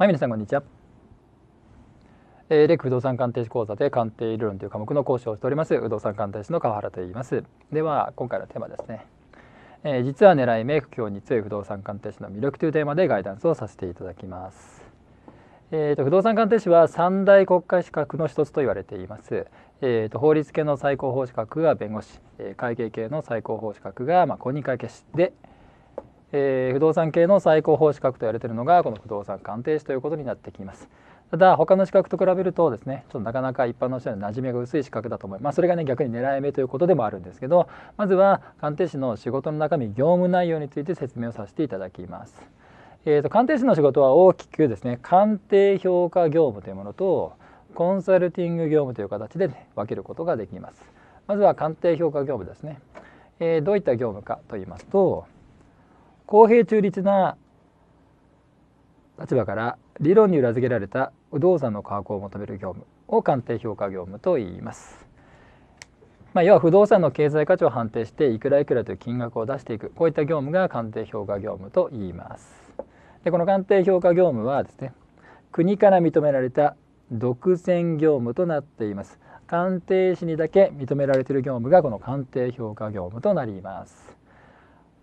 はい、皆さんこんにちは。えー、レク不動産鑑定士講座で鑑定理論という科目の講師をしております不動産鑑定士の川原と言います。では今回のテーマですね。えー、実は狙い目不況に強い不動産鑑定士の魅力というテーマでガイダンスをさせていただきます。えーと、不動産鑑定士は三大国家資格の一つと言われています。えーと、と法律系の最高法資格が弁護士、えー、会計系の最高法資格が、まあ、公認会計士で、えー、不動産系の最高法資格と言われているのがこの不動産鑑定士ということになってきます。ただ他の資格と比べるとですねちょっとなかなか一般の人には馴染みが薄い資格だと思います、あ、それがね逆に狙い目ということでもあるんですけどまずは鑑定士の仕事の中身業務内容について説明をさせていただきます、えーと、と鑑定士の仕事は大きくですね鑑定評価業務というものとコンサルティング業務という形で、ね、分けることができますまずは鑑定評価業務ですね、えー、どういった業務かと言いますと公平中立な立場から理論に裏付けられた不動産の価格を求める業務を鑑定評価業務と言います。まあ、要は不動産の経済価値を判定していくらいくらという金額を出していくこういった業務が鑑定評価業務と言います。でこの鑑定評価業務はですね国から認められた独占業務となっています。鑑定士にだけ認められている業務がこの鑑定評価業務となります。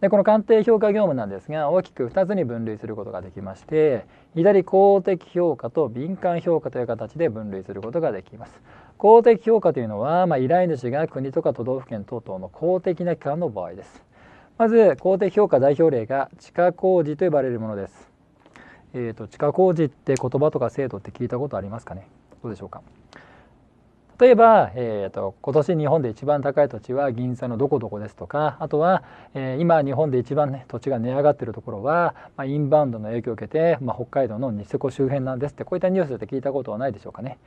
でこの鑑定評価業務なんですが大きく2つに分類することができまして左公的評価と敏感評価という形で分類することができます公的評価というのは、まあ、依頼主が国とか都道府県等々の公的な機関の場合ですまず公的評価代表例が地下工事と呼ばれるものですえーと、と地下工事って言葉とか制度って聞いたことありますかねどうでしょうか例えば、えーと、今年日本で一番高い土地は銀座のどこどこですとかあとは、えー、今日本で一番、ね、土地が値上がっているところは、まあ、インバウンドの影響を受けて、まあ、北海道のニセコ周辺なんですってこういったニュースで聞いたことはないでしょうかね。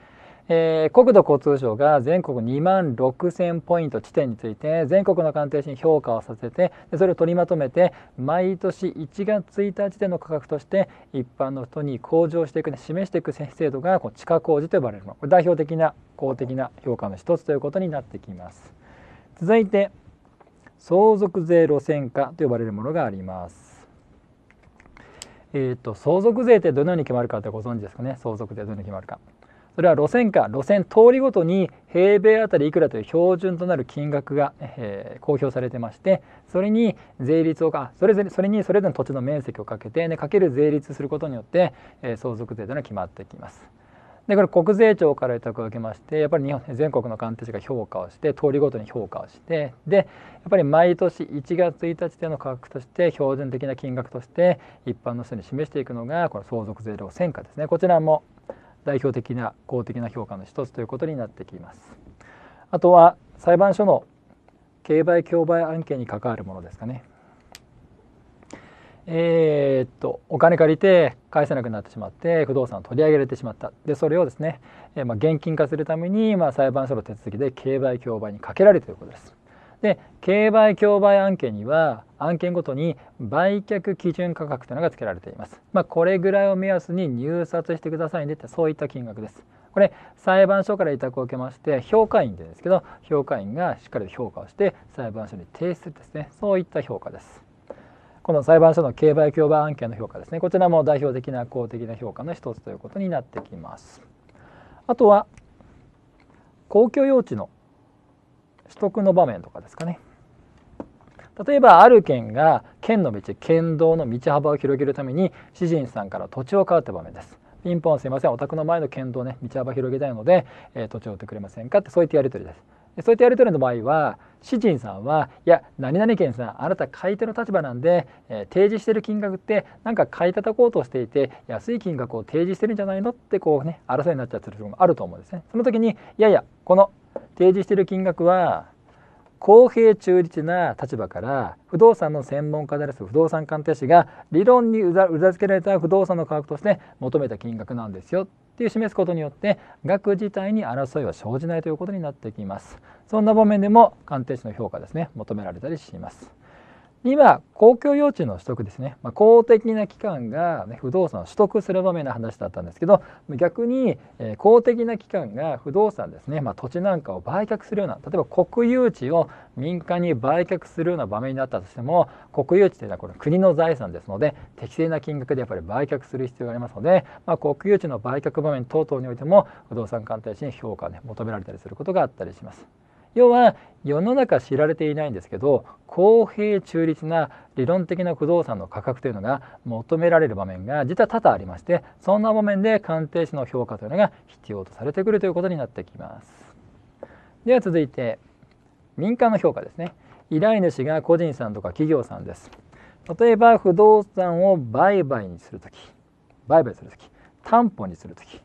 えー、国土交通省が全国2万6000ポイント地点について全国の鑑定士に評価をさせてでそれを取りまとめて毎年1月1日での価格として一般の人に向上していく、ね、示していく制度がこう地下工事と呼ばれるもの代表的な公的な評価の一つということになってきます。続いて相続税路線化と呼ばれるものがあります。えーと相続税ってどのように決まるかってご存知ですかね相続税どのように決まるか。それは路線か路線通りごとに平米あたりいくらという標準となる金額が、えー、公表されてましてそれに税率をかそれぞれそれにそれぞれの土地の面積をかけて、ね、かける税率することによって、えー、相続税というのは決まってきます。でこれ国税庁から委託を受けましてやっぱり日本全国の鑑定士が評価をして通りごとに評価をしてでやっぱり毎年1月1日での価格として標準的な金額として一般の人に示していくのがこの相続税路線価ですねこちらも代表的な公的な評価の一つということになってきます。あとは裁判所の競売競売案件に関わるものですかね。えー、っとお金借りて返せなくなってしまって不動産を取り上げられてしまったでそれをですね、えー、まあ現金化するために、まあ、裁判所の手続きで競売競売にかけられるということです。で競売競売案件には案件ごとに売却基準価格というのが付けられています。まあ、これぐらいを目安に入札してくださいねってそういった金額です。これ裁判所から委託を受けまして評価員でですけど評価員がしっかりと評価をして裁判所に提出するですねそういった評価です。この裁判所の競売競売案件の評価ですねこちらも代表的な公的な評価の一つということになってきます。あとは公共用地の取得の場面とかですかね例えばある県が県の道県道の道幅を広げるために詩人さんから土地を買うって場面ですピンポンすいませんお宅の前の県道ね道幅広げたいので、えー、土地を売ってくれませんかってそういったやり取りですそういったやり取りの場合は詩人さんはいや何々県さんあなた買い手の立場なんで、えー、提示してる金額ってなんか買い叩こうとしていて安い金額を提示してるんじゃないのってこうね争いになっちゃってる部分もあると思うんですねその時にいやいやこの提示している金額は公平中立な立場から不動産の専門家である不動産鑑定士が理論にうざ付けられた不動産の価格として求めた金額なんですよっていう示すことによって額自体に争いは生じないということになってきますそんな場面でも鑑定士の評価ですね求められたりします今公共用地の取得ですね、まあ、公的な機関が、ね、不動産を取得する場面の話だったんですけど逆に、えー、公的な機関が不動産ですね、まあ、土地なんかを売却するような例えば国有地を民間に売却するような場面になったとしても国有地というのはこれ国の財産ですので適正な金額でやっぱり売却する必要がありますので、まあ、国有地の売却場面等々においても不動産鑑定士に評価を、ね、求められたりすることがあったりします。要は世の中知られていないんですけど公平中立な理論的な不動産の価格というのが求められる場面が実は多々ありましてそんな場面で鑑定士の評価というのが必要とされてくるということになってきますでは続いて民間の評価ですね依頼主が個人さんとか企業さんです例えば不動産を売買にする時売買する時担保にする時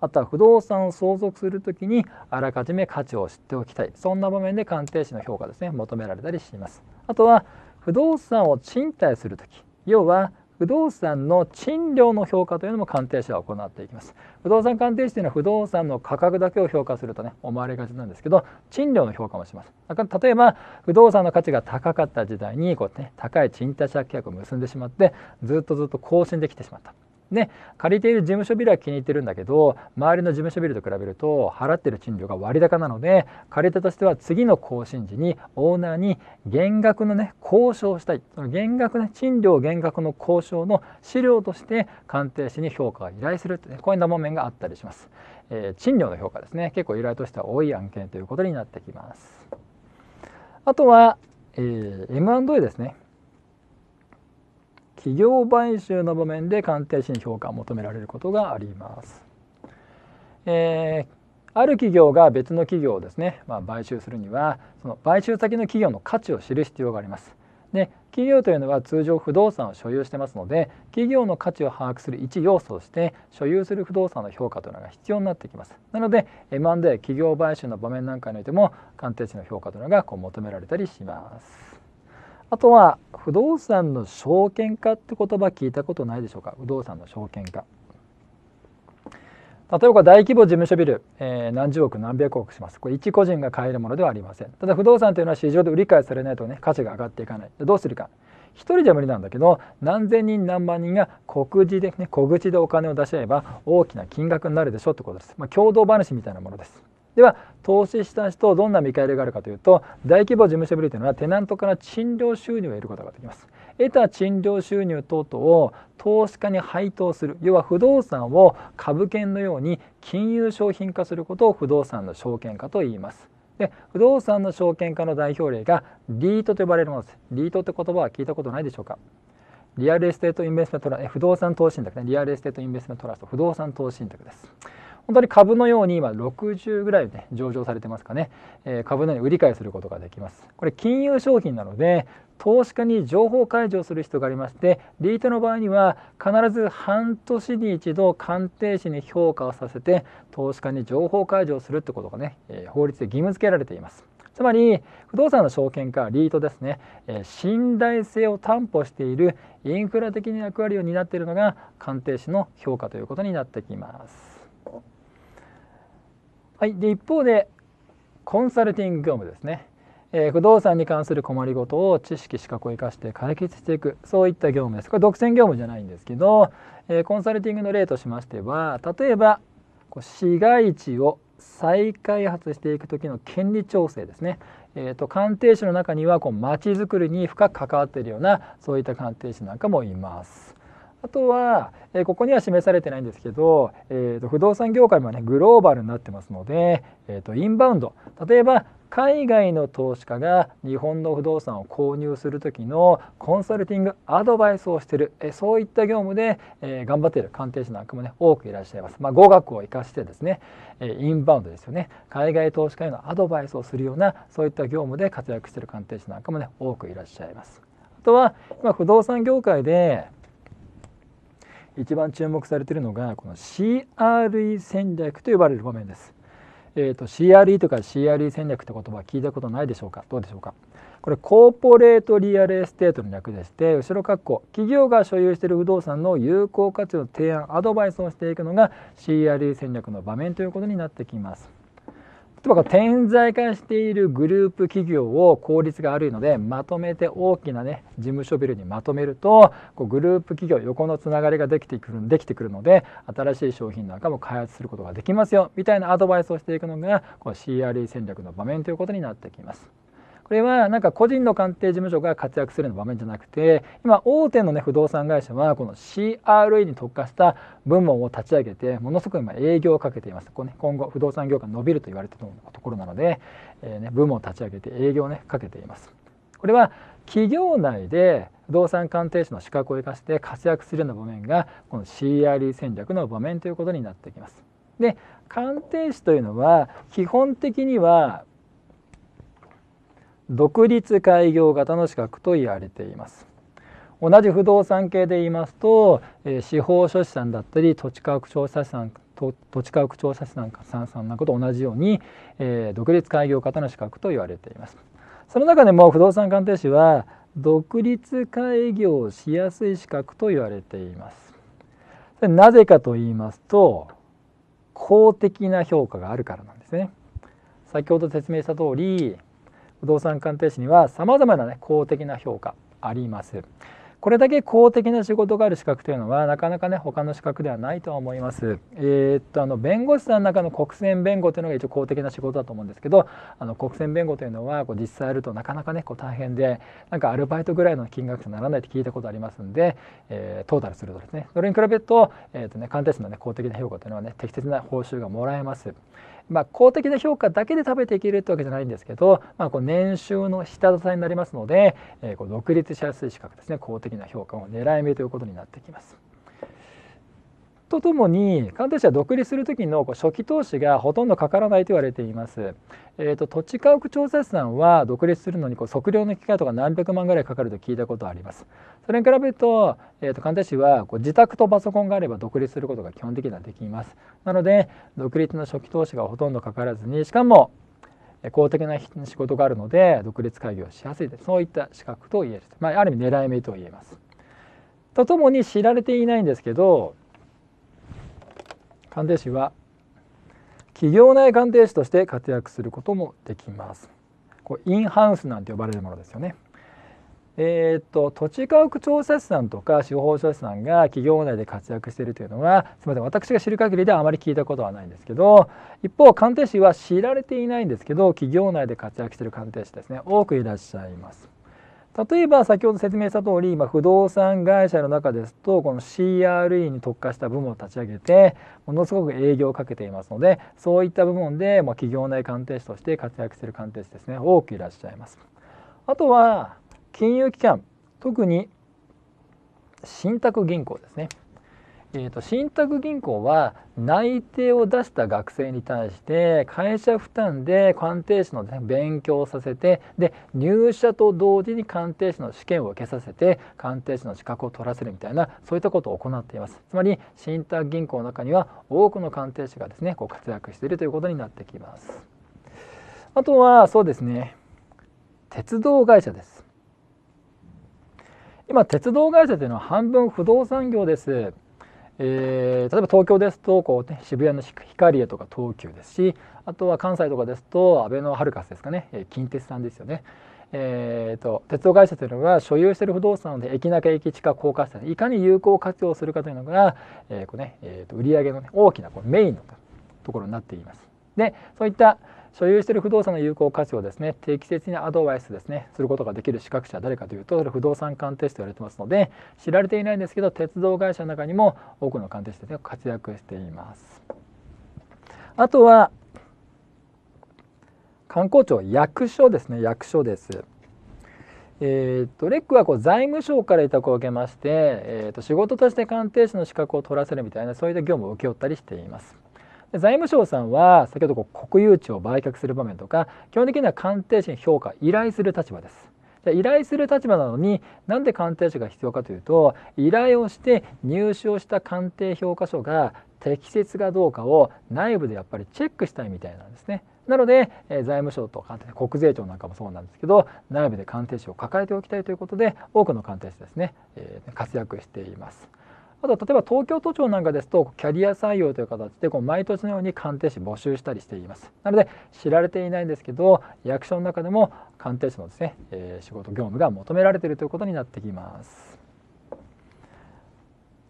あとは不動産を相続する時にあらかじめ価値を知っておきたいそんな場面で鑑定士の評価ですね求められたりしますあとは不動産を賃貸する時要は不動産の賃料の評価というのも鑑定士は行っていきます不動産鑑定士というのは不動産の価格だけを評価するとね思われがちなんですけど賃料の評価もしますだから例えば不動産の価値が高かった時代にこう、ね、高い賃貸借契約を結んでしまってずっとずっと更新できてしまったね、借りている事務所ビルは気に入ってるんだけど周りの事務所ビルと比べると払ってる賃料が割高なので借り手としては次の更新時にオーナーに減額のね交渉したいその減額ね賃料減額の交渉の資料として鑑定士に評価を依頼するといね、こういった場面があったりします、えー、賃料の評価ですね結構依頼としては多い案件ということになってきますあとは、えー、M&A ですね企業買収の場面で鑑定士に評価を求められることがあります。えー、ある企業が別の企業をですね、まあ、買収するにはその買収先の企業の価値を知る必要があります。で企業というのは通常不動産を所有してますので企業の価値を把握する一要素として所有する不動産の評価というのが必要になってきますなので M&A 企業買収の場面なんかにおいても鑑定士の評価というのがこう求められたりします。あとは不動産の証券化って言葉聞いたことないでしょうか不動産の証券化例えば大規模事務所ビル、えー、何十億何百億しますこれ一個人が買えるものではありませんただ不動産というのは市場で売り買いされないとね価値が上がっていかないどうするか一人じゃ無理なんだけど何千人何万人が告示で、ね、小口でお金を出し合えば大きな金額になるでしょうってことです、まあ、共同話みたいなものですでは投資した人どんな見返りがあるかというと大規模事務所ぶりというのはテナントから賃料収入を得ることができます得た賃料収入等々を投資家に配当する要は不動産を株券のように金融商品化することを不動産の証券化と言いますで不動産の証券化の代表例がリートと呼ばれるものですリートって言葉は聞いたことないでしょうかリアルエステートインベストメント不動産投資信託ねリアルエステートインベストメントラスト不動産投資信託です本当に株のように今60ぐらいで、上場されてますかね、えー、株のように売り買いすることができます。これ金融商品なので投資家に情報解除をする人がありましてリートの場合には必ず半年に一度鑑定士に評価をさせて投資家に情報解除をするってことがね、えー、法律で義務付けられています。つまり不動産の証券化リートですね、えー、信頼性を担保しているインフラ的な役割を担っているのが鑑定士の評価ということになってきます。はい、で一方でコンサルティング業務ですね、えー、不動産に関する困りごとを知識資格を生かして解決していくそういった業務ですこれ独占業務じゃないんですけど、えー、コンサルティングの例としましては例えばこう市街地を再開発していく時の権利調整ですね、えーと、と鑑定士の中にはこう町づくりに深く関わっているようなそういった鑑定士なんかもいます。あとは、えここには示されてないんですけど、えー、と不動産業界もねグローバルになってますので、えー、とインバウンド例えば海外の投資家が日本の不動産を購入する時のコンサルティングアドバイスをしてるえそういった業務で、え頑張っている鑑定士なんかもね多くいらっしゃいます、まあ、語学を生かしてですね、えインバウンドですよね海外投資家へのアドバイスをするようなそういった業務で活躍してる鑑定士なんかもね多くいらっしゃいますあとは今不動産業界で一番注目されているのがこの CRE 戦略と呼ばれる場面です。えーと、と CRE とか CRE 戦略って言葉聞いたことないでしょうかどうでしょうかこれコーポレートリアルエステートの略でして後ろ括弧企業が所有している不動産の有効活用提案アドバイスをしていくのが CRE 戦略の場面ということになってきます。とか点在化しているグループ企業を効率が悪いのでまとめて大きなね事務所ビルにまとめるとこうグループ企業横のつながりができてくるできてくるので新しい商品なんかも開発することができますよみたいなアドバイスをしていくのがこの CRE 戦略の場面ということになってきます。これはなんか個人の鑑定事務所が活躍するような場面じゃなくて今大手のね不動産会社はこの CRE に特化した部門を立ち上げてものすごく今営業をかけていますこう、ね、今後不動産業界伸びると言われているところなので、えー、ね、部門を立ち上げて営業をねかけていますこれは企業内で不動産鑑定士の資格を生かして活躍するような場面がこの CRE 戦略の場面ということになってきますで鑑定士というのは基本的には独立開業型の資格と言われています同じ不動産系で言いますと、えー、司法書士さんだったり土地価格調査士さん土地価格調査士さんさんなんかと同じように、えー、独立開業型の資格と言われていますその中でも不動産鑑定士は独立開業しやすい資格と言われていますなぜかと言いますと公的な評価があるからなんですね先ほど説明した通り不動産鑑定士には様々な、ね、公的な評価あります。これだけ公的な仕事がある資格というのはなかなかね他の資格ではないとは思います。えー、っとあの弁護士さんの中の国選弁護というのが一応公的な仕事だと思うんですけどあの国選弁護というのはこう実際やるとなかなかねこう大変でなんかアルバイトぐらいの金額とならないって聞いたことありますんで、えー、トータルするとですねそれに比べると,、えー、っとね、鑑定士の、ね、公的な評価というのはね適切な報酬がもらえます。まあ、公的な評価だけで食べていけるってわけじゃないんですけど、まあ、こう年収の下支えになりますので、えー、こう独立しやすい資格ですね公的な評価を狙い目ということになってきます。とともに鑑定士は独立する時の初期投資がほとんどかからないと言われています。えーと、土地家屋調査士さんは独立するのにこう測量の機械とか何百万ぐらいかかると聞いたことあります。それに比べると,、えーと、と鑑定士はこう自宅とパソコンがあれば独立することが基本的にはできます。なので独立の初期投資がほとんどかからずにしかも公的な仕事があるので独立開業しやすいそういった資格と言える、まあ、ある意味狙い目と言えます。とともに知られていないんですけど鑑定士は企業内鑑定士として活躍することもできます。こうインハウスなんて呼ばれるものですよね。えー、っと土地家屋調査士さんとか司法書士さんが企業内で活躍しているというのはすみません私が知る限りではあまり聞いたことはないんですけど一方鑑定士は知られていないんですけど企業内で活躍している鑑定士ですね多くいらっしゃいます。例えば先ほど説明した通り、今不動産会社の中ですとこの CRE に特化した部門を立ち上げてものすごく営業をかけていますのでそういった部門で、ま企業内鑑定士として活躍する鑑定士ですね多くいらっしゃいます。あとは金融機関特に信託銀行ですねえーと、信託銀行は内定を出した学生に対して会社負担で鑑定士の、ね、勉強をさせてで入社と同時に鑑定士の試験を受けさせて鑑定士の資格を取らせるみたいなそういったことを行っていますつまり信託銀行の中には多くの鑑定士がですねこう活躍しているということになってきますあとはそうですね鉄道会社です今鉄道会社というのは半分不動産業ですえー、例えば東京ですとこう、ね、渋谷のヒカリエとか東急ですしあとは関西とかですと安倍のハルカスですかね、えー、近鉄さんですよね。えーと、鉄道会社というのが所有している不動産で駅中駅地下高架下いかに有効活用するかというのが、えーこうねえーと、売上の、ね、大きなこうメインのところになっています。でそういった所有している不動産の有効活用ですね適切にアドバイスですねすることができる資格者は誰かというとそれ不動産鑑定士と言われてますので知られていないんですけど鉄道会社の中にも多くの鑑定士で活躍しています。あとは観光庁役所ですね役所です。えーと、レックはこう財務省から委託を受けまして、えーと仕事として鑑定士の資格を取らせるみたいなそういった業務を請け負ったりしています。で財務省さんは先ほどこう国有地を売却する場面とか基本的には鑑定士に評価依頼する立場です。依頼する立場なのになんで鑑定士が必要かというと依頼をして入手をした鑑定評価書が適切かどうかを内部でやっぱりチェックしたいみたいなんですね。なので、え財務省とか国税庁なんかもそうなんですけど内部で鑑定士を抱えておきたいということで多くの鑑定士ですね、えー、活躍しています。あと例えば東京都庁なんかですとキャリア採用という形でこう毎年のように鑑定士募集したりしていますなので知られていないんですけど役所の中でも鑑定士のですね、えー、仕事業務が求められているということになってきます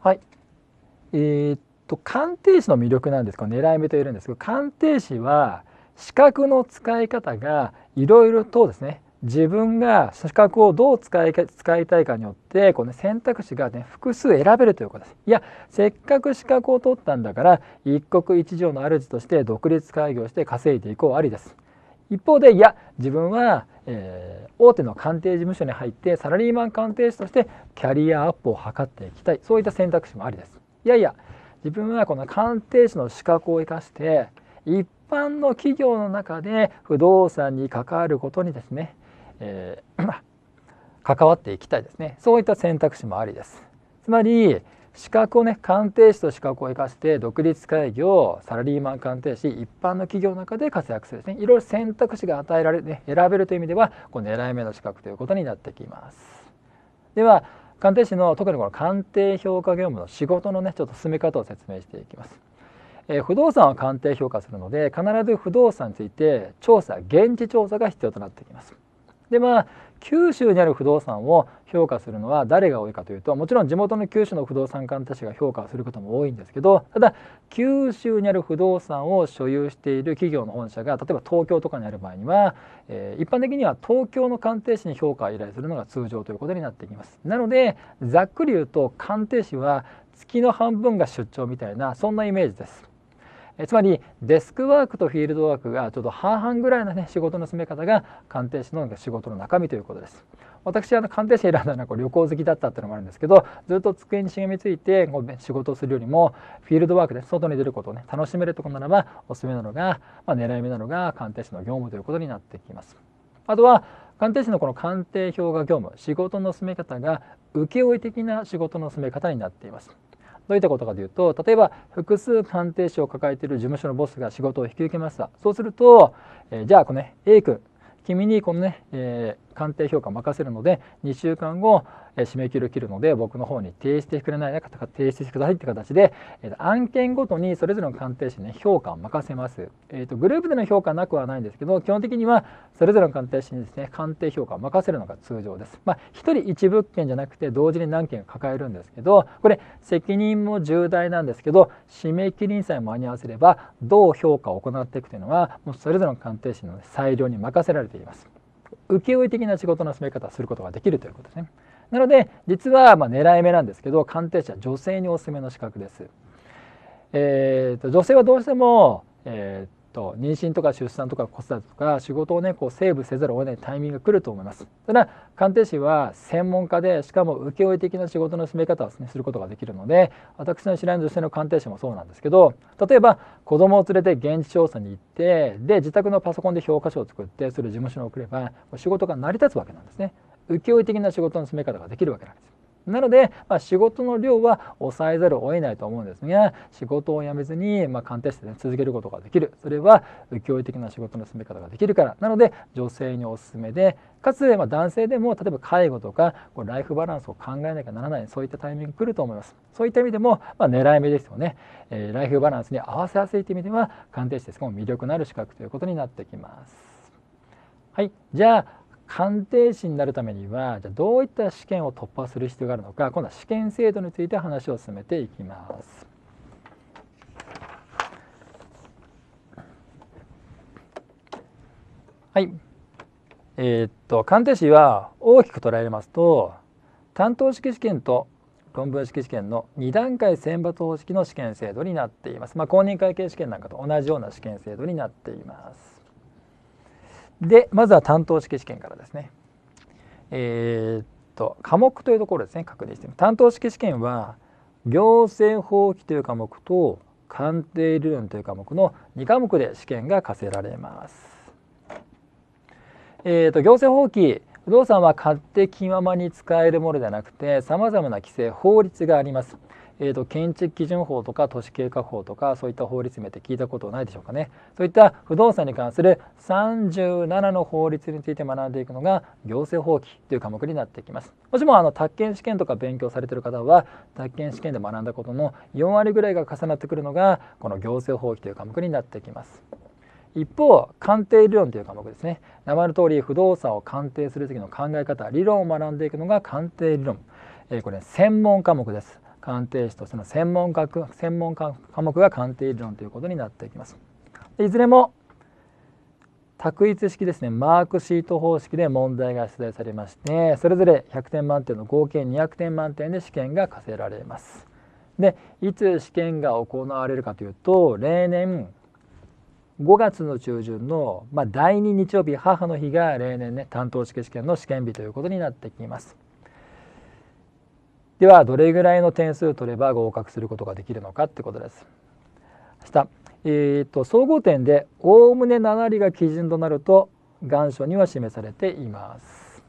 はいえー、っと鑑定士の魅力なんですか狙い目と言えるんですけど鑑定士は資格の使い方がいろいろとですね自分が資格をどう使い使いたいかによってこの、ね、選択肢が、ね、複数選べるということです。いやせっかく資格を取ったんだから一国一城の主として独立開業して稼いでいこうありです。一方でいや自分は、えー、大手の鑑定事務所に入ってサラリーマン鑑定士としてキャリアアップを図っていきたいそういった選択肢もありです。いやいや自分はこの鑑定士の資格を生かして一般の企業の中で不動産に関わることにですねえー、関わっていきたいですねそういった選択肢もありですつまり資格をね鑑定士と資格を生かして独立会業サラリーマン鑑定士一般の企業の中で活躍するですねいろいろ選択肢が与えられる、ね、選べるという意味ではこの狙い目の資格ということになってきますでは鑑定士の特にこの鑑定評価業務の仕事のねちょっと進め方を説明していきます、えー、不動産を鑑定評価するので必ず不動産について調査現地調査が必要となってきますでまあ九州にある不動産を評価するのは誰が多いかというともちろん地元の九州の不動産鑑定士が評価することも多いんですけどただ九州にある不動産を所有している企業の本社が例えば東京とかにある場合には、えー、一般的には東京の鑑定士に評価を依頼するのが通常ということになってきます。なのでざっくり言うと鑑定士は月の半分が出張みたいなそんなイメージです。えつまりデスクワークとフィールドワークがちょっと半々ぐらいの、ね、仕事の進め方が鑑定士の仕事の中身ということです。私あの鑑定士選んだのは旅行好きだったっていうのもあるんですけどずっと机にしがみついて仕事をするよりもフィールドワークで外に出ることを、ね、楽しめるとこならばおすすめなのが、まあ、狙い目なのが鑑定士の業務ということになってきます。あとは鑑定士のこの鑑定評価業務仕事の進め方が請負的な仕事の進め方になっています。どういったことかというと例えば複数鑑定士を抱えている事務所のボスが仕事を引き受けましたそうすると、えー、じゃあこの、ね、A 君君にこのね、え鑑定評価任せるので2週間後、え締め切りを切るので僕の方に提出してくれないか提出してくださいって形で、え案件ごとにそれぞれの鑑定士に、評価を任せます、えーと、グループでの評価なくはないんですけど基本的にはそれぞれの鑑定士にですね鑑定評価を任せるのが通常です、まあ、1人1物件じゃなくて同時に何件か抱えるんですけどこれ責任も重大なんですけど締め切りにさえ間に合わせればどう評価を行っていくというのはもうそれぞれの鑑定士の裁量に任せられています。請負的な仕事の進め方をすることができるということですね。なので実はまあ狙い目なんですけど鑑定士は女性におすすめの資格です。えーと、と女性はどうしても、えーと妊娠とか出産とか子育てとか仕事をねこうセーブせざるを得ないタイミングが来ると思いますただ鑑定士は専門家でしかも請負的な仕事の進め方をですねすることができるので私の知ら合いとしの鑑定士もそうなんですけど例えば子供を連れて現地調査に行ってで自宅のパソコンで評価書を作ってそれを事務所に送れば仕事が成り立つわけなんですね請負的な仕事の進め方ができるわけなんですなので、まあ、仕事の量は抑えざるを得ないと思うんですが、仕事を辞めずに、まあ、鑑定して、ね、続けることができるそれは驚異的な仕事の進め方ができるからなので女性におすすめでかつ、まあ、男性でも例えば介護とかこうライフバランスを考えなきゃならないそういったタイミング来ると思いますそういった意味でも、まあ、狙い目ですよね、えー、ライフバランスに合わせやすいという意味では鑑定士ですが魅力のある資格ということになってきます。はい、じゃあ鑑定士になるためにはじゃどういった試験を突破する必要があるのか今度は試験制度について話を進めていきます。はい、えー、っと鑑定士は大きく捉えますと担当式試験と論文式試験の2段階選抜方式の試験制度になっています。まあ、公認会計試験なんかと同じような試験制度になっています。でまずは担当式試験からですねえー、っと科目というところですね確認して担当式試験は行政法規という科目と鑑定理論という科目の2科目で試験が課せられます。えーと、と行政法規不動産は勝手気ままに使えるものではなくてさまざまな規制法律があります。えーと、建築基準法とか都市計画法とかそういった法律名って聞いたことないでしょうかねそういった不動産に関する37の法律について学んでいくのが行政法規という科目になってきますもしもあの宅建試験とか勉強されてる方は宅建試験で学んだことの4割ぐらいが重なってくるのがこの行政法規という科目になってきます一方鑑定理論という科目ですね名前の通り不動産を鑑定する時の考え方理論を学んでいくのが鑑定理論、えこれ専門科目です鑑定士としての専門学専門科目が鑑定理論ということになっていきます。いずれも択一式ですねマークシート方式で問題が出題されましてそれぞれ100点満点の合計200点満点で試験が課せられます。でいつ試験が行われるかというと例年5月の中旬の、まあ、第2日曜日母の日が例年ね担当式試験の試験日ということになってきます。ではどれぐらいの点数を取れば合格することができるのかってことです。下、えーと、総合点でおおむね7割が基準となると願書には示されています。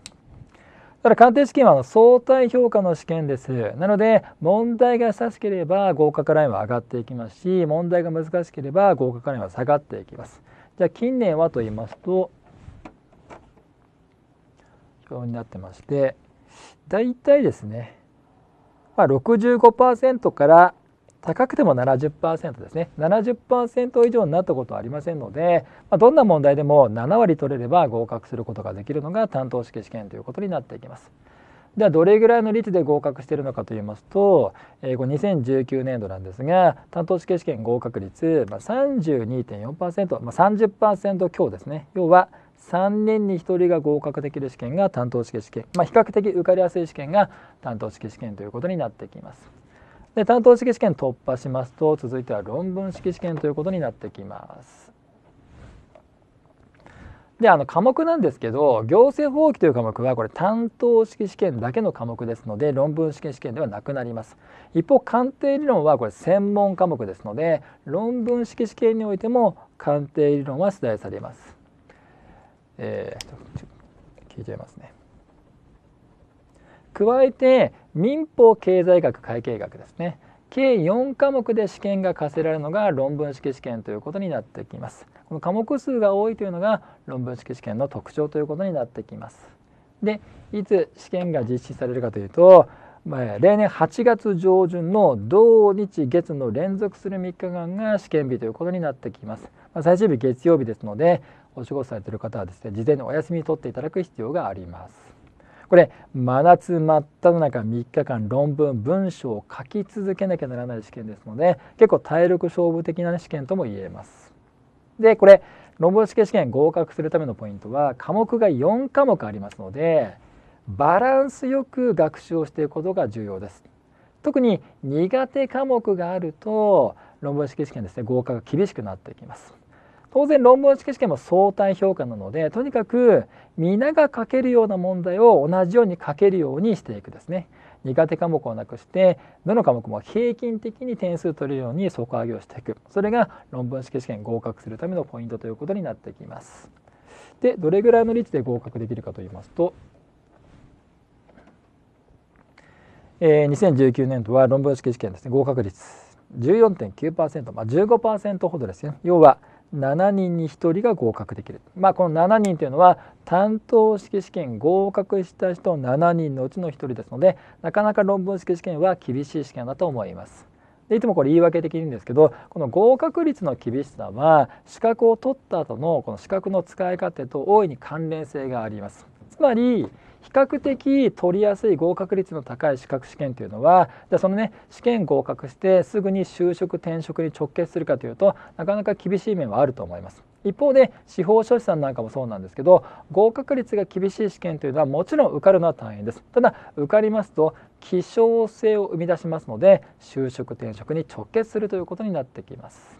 ただ鑑定試験は相対評価の試験です。なので問題が優しければ合格ラインは上がっていきますし問題が難しければ合格ラインは下がっていきます。じゃあ近年はと言いますと表になってまして大体ですねまあ、65%から高くても70%ですね70%以上になったことはありませんので、まあ、どんな問題でも7割取れれば合格することができるのが担当式試験ということになっていきます。ではどれぐらいの率で合格しているのかと言いますと、えー、2019年度なんですが担当試験試験合格率、まあ、32.4%、まあ、30%強ですね要は3年に1人が合格できる試験が担当式試験、まあ、比較的受かりやすい試験が担当式試験ということになってきます。で担当式試験突破しますと続いては論文式試験ということになってきます。であの科目なんですけど行政法規という科目はこれ担当式試験だけの科目ですので論文式試験ではなくなります一方鑑定理論はこれ専門科目ですので論文式試験においても鑑定理論は出題されますえー、聞いちゃいますね。加えて民法経済学会計学ですね計4科目で試験が課せられるのが論文式試験ということになってきますこの科目数が多いというのが論文式試験の特徴ということになってきますでいつ試験が実施されるかというと例年8月上旬の同日月の連続する3日間が試験日ということになってきます最終日月曜日ですのでお仕事されている方はですね事前にお休み取っていただく必要がありますこれ真夏真っ只中3日間論文文章を書き続けなきゃならない試験ですので結構体力勝負的な試験とも言えますでこれ論文試験試験合格するためのポイントは科目が4科目ありますのでバランスよく学習をしていくことが重要です特に苦手科目があると論文式試験ですね合格が厳しくなってきます当然論文式試験も相対評価なのでとにかく皆が書けるような問題を同じように書けるようにしていくですね苦手科目をなくしてどの科目も平均的に点数取れるように底上げをしていくそれが論文式試験合格するためのポイントということになってきます。でどれぐらいの率で合格できるかと言いますとえー、2019年度は論文式試験ですね合格率14.9%、まあ、15%ほどですね要は7人に1人が合格できる、まあ、この7人というのは担当式試験合格した人7人のうちの1人ですのでなかなか論文式試験は厳しい試験だと思います。でいつもこれ言い訳的に言うんですけどこの合格率の厳しさは資格を取った後のこの資格の使い方と大いに関連性があります。つまり比較的取りやすい合格率の高い資格試験というのはじゃそのね試験合格してすぐに就職転職に直結するかというとなかなか厳しい面はあると思います。一方で司法書士さんなんかもそうなんですけど合格率が厳しい試験というのはもちろん受かるのは大変ですただ受かりますと希少性を生み出しますので就職転職に直結するということになってきます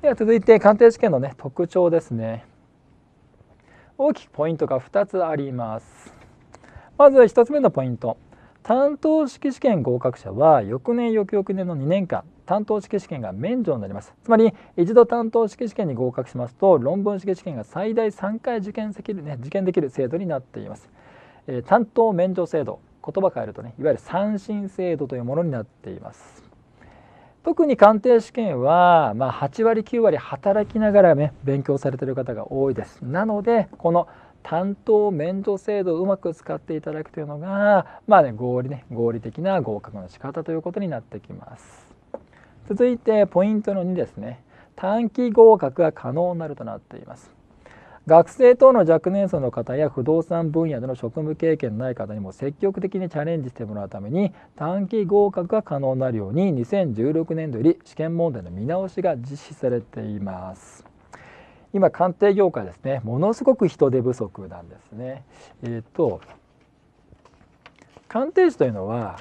では続いて鑑定試験のね特徴ですね大きくポイントが2つありますまず1つ目のポイント担当式試験合格者は翌年翌々年の2年間担当式試験が免除になりますつまり一度担当式試験に合格しますと論文式試験が最大3回受験できる,、ね、受験できる制度になっています、えー、担当免除制度言葉変えるとねいわゆる三審制度というものになっています特に鑑定試験は、まあ、8割9割働きながら、ね、勉強されてる方が多いです。なのでこの担当免除制度をうまく使っていただくというのが、まあね、合理ね合理的な合格の仕方ということになってきます。続いてポイントの2ですね。短期合格が可能になるとなっています。学生等の若年層の方や不動産分野での職務経験のない方にも積極的にチャレンジしてもらうために短期合格が可能になるように2016年度より試験問題の見直しが実施されています今鑑定業界ですねものすごく人手不足なんですねえっ、ー、と鑑定士というのは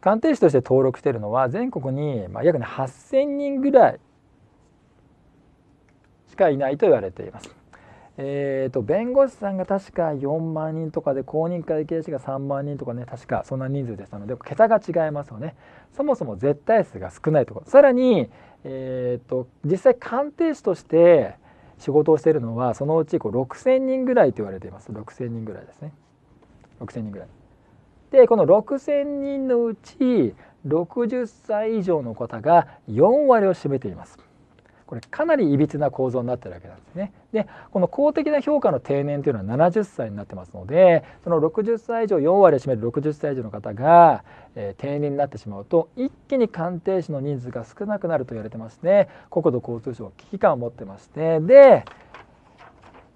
鑑定士として登録しているのは全国に、まあ、約、ね、8,000人ぐらいしかいないと言われています。えーと、弁護士さんが確か4万人とかで公認会計士が3万人とかね確かそんな人数でしたので桁が違いますよねそもそも絶対数が少ないところさらに、えーと、と実際鑑定士として仕事をしているのはそのうちこう6,000人ぐらいと言われています6,000人ぐらいですね6,000人ぐらいでこの6,000人のうち60歳以上の方が4割を占めています。これかなりいびつな構造になってるわけなんですね。でこの公的な評価の定年というのは70歳になってますのでその60歳以上4割を占める60歳以上の方が、えー、定年になってしまうと一気に鑑定士の人数が少なくなると言われてまして、ね、国土交通省は危機感を持ってましてで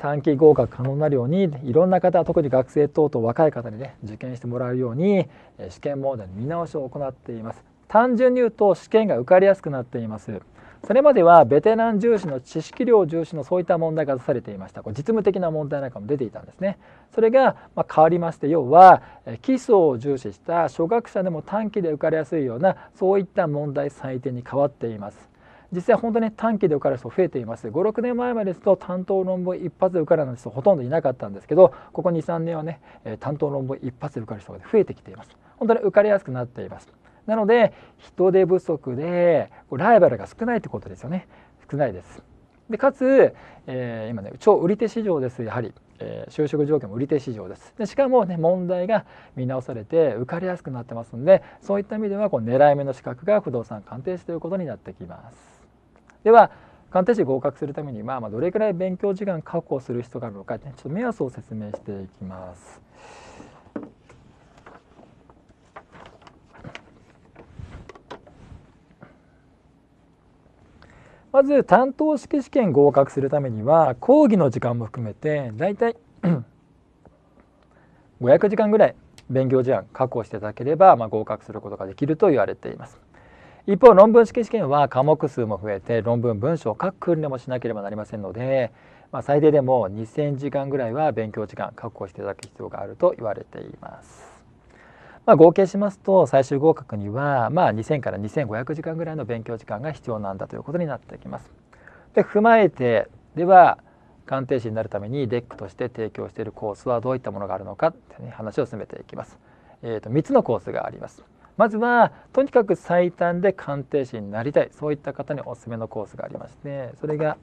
短期合格可能なるようにいろんな方特に学生等々若い方にね受験してもらうように試験問題の見直しを行っています単純に言うと試験が受かりやすくなっていますそれまではベテラン重視の知識量重視のそういった問題が出されていましたこれ実務的な問題なんかも出ていたんですねそれがま変わりまして要は基礎を重視した初学者でも短期で受かりやすいようなそういった問題採点に変わっています実際本当に短期で受かる人増えています56年前までですと担当論文一発で受かる人ほとんどいなかったんですけどここ23年はね担当論文一発で受かる人が増えてきています本当に受かりやすくなっていますなので人手不足でライバルが少ないってことですよね少ないですでかつ、えー、今ね超売り手市場ですやはり、えー、就職条件も売り手市場ですでしかもね問題が見直されて受かりやすくなってますのでそういった意味ではこう狙い目の資格が不動産鑑定士ということになってきます。では鑑定士合格するために、まあ、まあどれくらい勉強時間確保する人があるのかちょっと目安を説明していきます。まず担当式試験合格するためには講義の時間も含めてだいたい500時間ぐらい勉強時間確保していただければ、まあ、合格することができると言われています。一方論文式試験は科目数も増えて論文文章を書く訓練もしなければなりませんので、まあ、最低でも2,000時間ぐらいは勉強時間確保していただく必要があると言われています。まあ、合計しますと最終合格には、まあ、2,000から2,500時間ぐらいの勉強時間が必要なんだということになってきます。で踏まえてでは鑑定士になるためにデックとして提供しているコースはどういったものがあるのかって、ね、話を進めていきます。えーと3つのコースがあります。まずはとにかく最短で鑑定士になりたいそういった方におすすめのコースがありましてそれが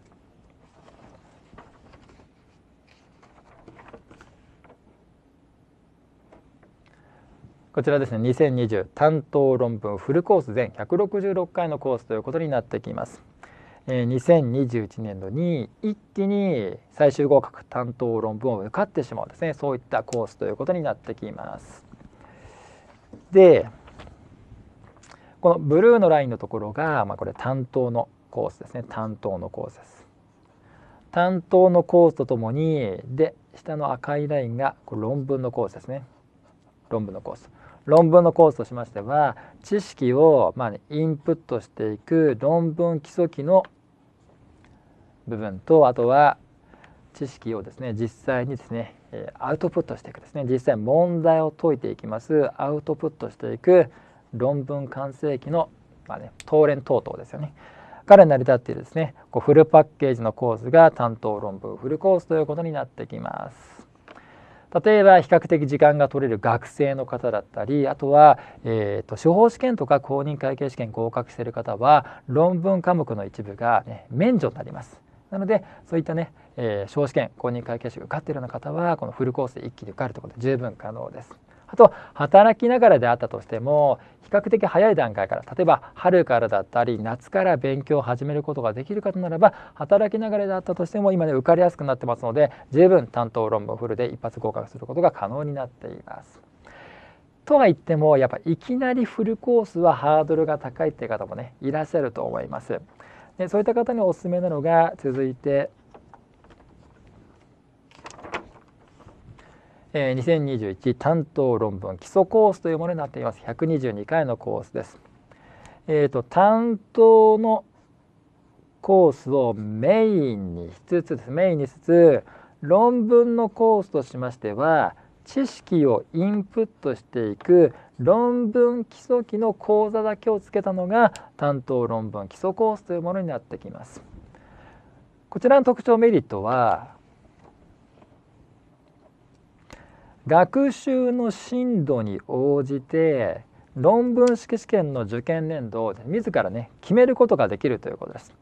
こちらですね2020担当論文フルコース全166回のコースということになってきます。2021年度に一気に最終合格担当論文を受かってしまうですねそういったコースということになってきます。でこのブルーのラインのところが、まあ、これ担当のコースですね担当のコースです担当のコースとともにで下の赤いラインがこれ論文のコースですね論文のコース論文のコースとしましては知識をまあ、ね、インプットしていく論文基礎記の部分とあとは知識をですね実際にですねアウトプットしていくですね実際問題を解いていきますアウトプットしていく論文完成期の、まあね、東連等々ですよね。彼ら成り立っているですねこうフルパッケージのコースが担当論文フルコースということになってきます。例えば比較的時間が取れる学生の方だったりあとは、えーと、司法試験とか公認会計試験合格している方は論文科目の一部が、ね、免除になります。なのでそういったね、えー、司法試験公認会計士が受かっているような方はこのフルコースで一気に受かるということで十分可能です。あと働きながらであったとしても比較的早い段階から例えば春からだったり夏から勉強を始めることができる方ならば働きながらであったとしても今ね受かりやすくなってますので十分担当論文フルで一発合格することが可能になっています。とは言ってもやっぱいきなりフルコースはハードルが高いっていう方もねいらっしゃると思います。でそういった方におすすめなのが続いてえー、2021担当論文基礎コースというものになっています122回のコースです。えーと、担当のコースをメインにしつつメインにしつつ論文のコースとしましては知識をインプットしていく論文基礎記の講座だけをつけたのが担当論文基礎コースというものになってきます。こちらの特徴メリットは学習の深度に応じて論文式試験の受験年度を自らね決めることができるということです。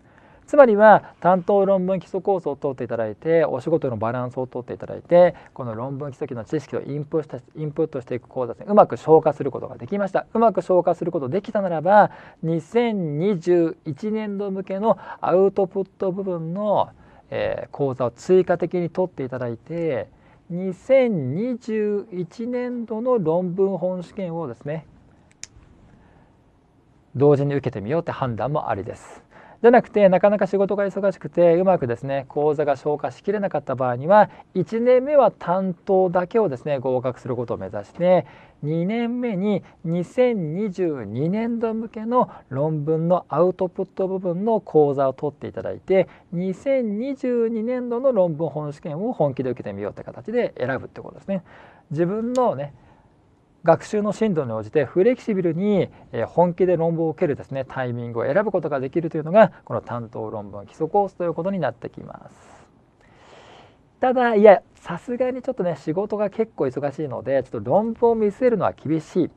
つまりは担当論文基礎コースを取っていただいてお仕事のバランスを取っていただいてこの論文基礎の知識をインプしたインプットしていく講座でうまく消化することができましたうまく消化することできたならば2021年度向けのアウトプット部分の、えー、講座を追加的に取っていただいて2021年度の論文本試験をですね同時に受けてみようって判断もありです。じゃなくてなかなか仕事が忙しくてうまくですね講座が消化しきれなかった場合には1年目は担当だけをですね合格することを目指して2年目に2022年度向けの論文のアウトプット部分の講座を取っていただいて2022年度の論文本試験を本気で受けてみようって形で選ぶってことですね。自分のね学習の進度に応じてフレキシブルに本気で論文を受けるですねタイミングを選ぶことができるというのがこの担当論文基礎コースということになってきます。ただいやさすがにちょっとね仕事が結構忙しいのでちょっと論文を見据えるのは厳しい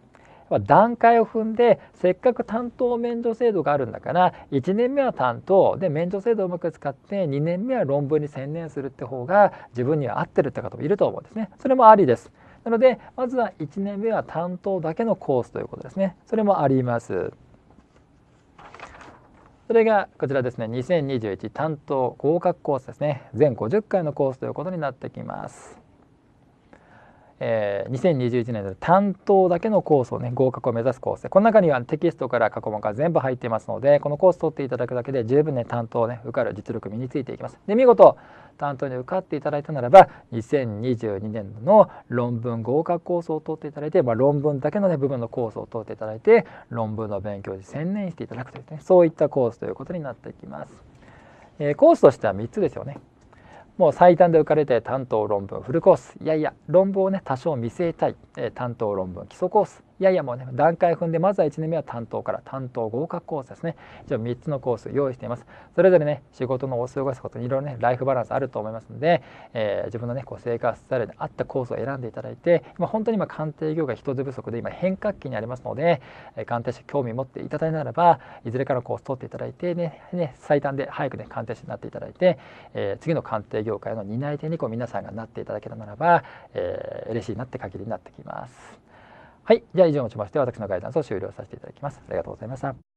段階を踏んでせっかく担当免除制度があるんだから1年目は担当で免除制度をうまく使って2年目は論文に専念するって方が自分には合ってるって方もいると思うんですね。それもありです。なのでまずは1年目は担当だけのコースということですね。それもあります。それがこちらですね2021担当合格コースですね全50回のコースということになってきますえー、2021年の担当だけのコースをね合格を目指すコースでこの中にはテキストから過去問から全部入っていますのでこのコース取っていただくだけで十分ね担当ね受かる実力身についていきます。で見事担当に受かっていただいたならば2022年の論文合格コースを取っていただいて、まあ、論文だけの、ね、部分のコースを取っていただいて論文の勉強に専念していただくというねそういったコースということになっていきます。えー、コースとしては3つですよね。もう最短で浮かれて担当論文フルコースいやいや論文をね多少見据えたい、え担当論文基礎コースいやいやもうね段階踏んでまずは1年目は担当から担当合格コースですね一応3つのコース用意していますそれぞれね仕事のお過ごすことにいろいろねライフバランスあると思いますので、えー、自分のねこう生活スタイルに合ったコースを選んでいただいて今本当に今鑑定業界人手不足で今変革期にありますので、え鑑定士興味持っていただいたならばいずれかのコース取っていただいてね、ね、最短で早くね鑑定士になっていただいて、えー、次の鑑定業界の担い手にこう皆さんがなっていただけたならば、えー、嬉しいなって限りになってきます。はい。じゃあ以上をもちまして、私のガイダンスを終了させていただきます。ありがとうございました。